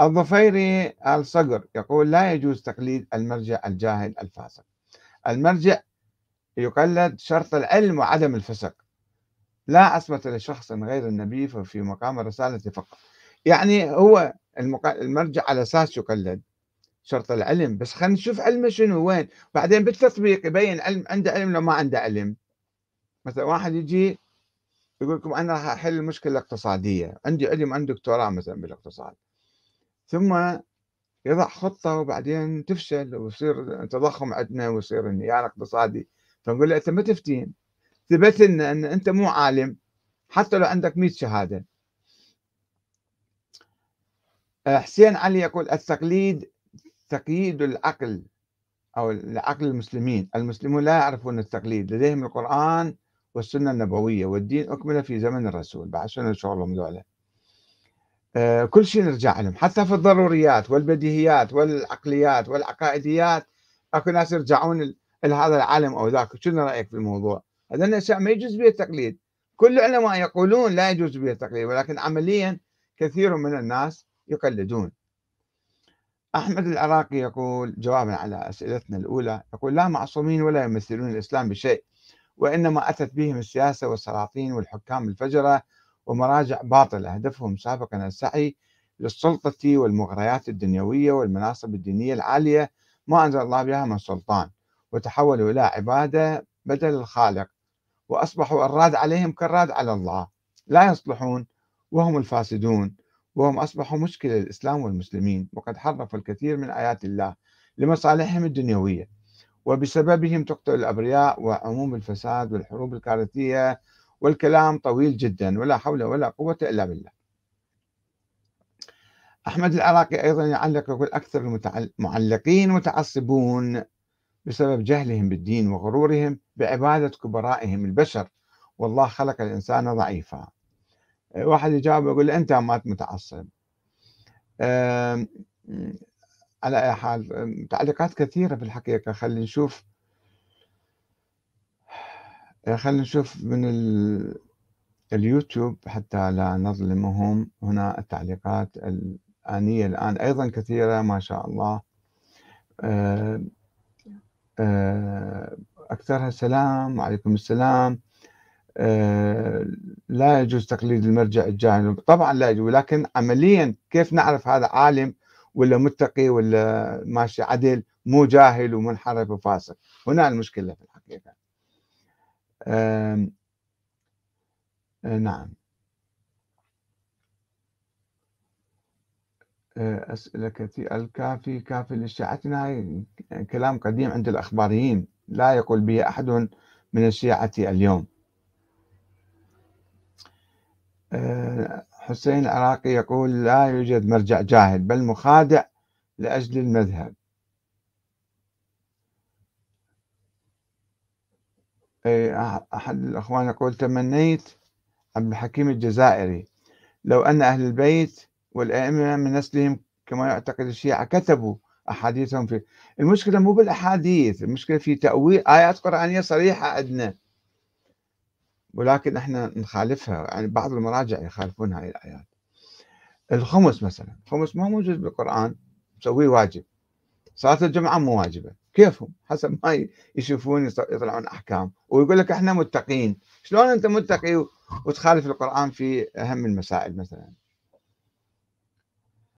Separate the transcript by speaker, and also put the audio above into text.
Speaker 1: الضفيري الصقر يقول لا يجوز تقليد المرجع الجاهل الفاسق المرجع يقلد شرط العلم وعدم الفسق لا عصمة لشخص غير النبي في مقام الرسالة فقط يعني هو المرجع على أساس يقلد شرط العلم بس خلينا نشوف علمه شنو وين بعدين بالتطبيق يبين علم عنده علم لو ما عنده علم مثلا واحد يجي يقول لكم انا راح احل مشكله اقتصاديه عندي علم عندي دكتوراه مثلا بالاقتصاد ثم يضع خطة وبعدين تفشل ويصير تضخم عندنا ويصير انهيار اقتصادي فنقول له أنت ما تفتين ثبت لنا أن أنت مو عالم حتى لو عندك 100 شهادة آه، حسين علي يقول التقليد تقييد العقل أو العقل المسلمين المسلمون لا يعرفون التقليد لديهم القرآن والسنة النبوية والدين أكمل في زمن الرسول بعد شنو شغلهم ذولا آه، كل شيء نرجع لهم حتى في الضروريات والبديهيات والعقليات والعقائديات اكو ناس يرجعون لهذا العالم او ذاك شنو رايك في الموضوع هذا الاشياء ما يجوز به التقليد كل العلماء يقولون لا يجوز به التقليد ولكن عمليا كثير من الناس يقلدون احمد العراقي يقول جوابا على اسئلتنا الاولى يقول لا معصومين ولا يمثلون الاسلام بشيء وانما اتت بهم السياسه والسلاطين والحكام الفجره ومراجع باطلة هدفهم سابقا السعي للسلطة والمغريات الدنيوية والمناصب الدينية العالية ما أنزل الله بها من سلطان وتحولوا إلى عبادة بدل الخالق وأصبحوا الراد عليهم كالراد على الله لا يصلحون وهم الفاسدون وهم أصبحوا مشكلة للإسلام والمسلمين وقد حرفوا الكثير من آيات الله لمصالحهم الدنيوية وبسببهم تقتل الأبرياء وعموم الفساد والحروب الكارثية والكلام طويل جدا ولا حول ولا قوة إلا بالله أحمد العراقي أيضا يعلق يقول أكثر المعلقين متعصبون بسبب جهلهم بالدين وغرورهم بعبادة كبرائهم البشر والله خلق الإنسان ضعيفا واحد يجاوب يقول أنت ما متعصب على أي حال تعليقات كثيرة في الحقيقة خلينا نشوف يعني خلينا نشوف من ال... اليوتيوب حتى لا نظلمهم هنا التعليقات الآنية الآن أيضا كثيرة ما شاء الله آه، آه، أكثرها سلام وعليكم السلام آه، لا يجوز تقليد المرجع الجاهل طبعا لا يجوز ولكن عمليا كيف نعرف هذا عالم ولا متقي ولا ماشي عدل مو جاهل ومنحرف وفاسق هنا المشكلة في الحقيقة آه، نعم آه، أسئلة كثيرة الكافي كافي لشيعتنا نعم، كلام قديم عند الأخباريين لا يقول به أحد من الشيعة اليوم آه، حسين العراقي يقول لا يوجد مرجع جاهل بل مخادع لأجل المذهب إيه، أحد الأخوان يقول تمنيت عبد الحكيم الجزائري لو أن أهل البيت والأئمة من نسلهم كما يعتقد الشيعة كتبوا أحاديثهم في المشكلة مو بالأحاديث المشكلة في تأويل آيات قرآنية صريحة عندنا ولكن احنا نخالفها يعني بعض المراجع يخالفون هذه الآيات الخمس مثلا الخمس ما موجود بالقرآن مسويه واجب صلاة الجمعة مو واجبة كيفهم حسب ما يشوفون يطلعون احكام ويقول لك احنا متقين شلون انت متقي وتخالف القران في اهم المسائل مثلا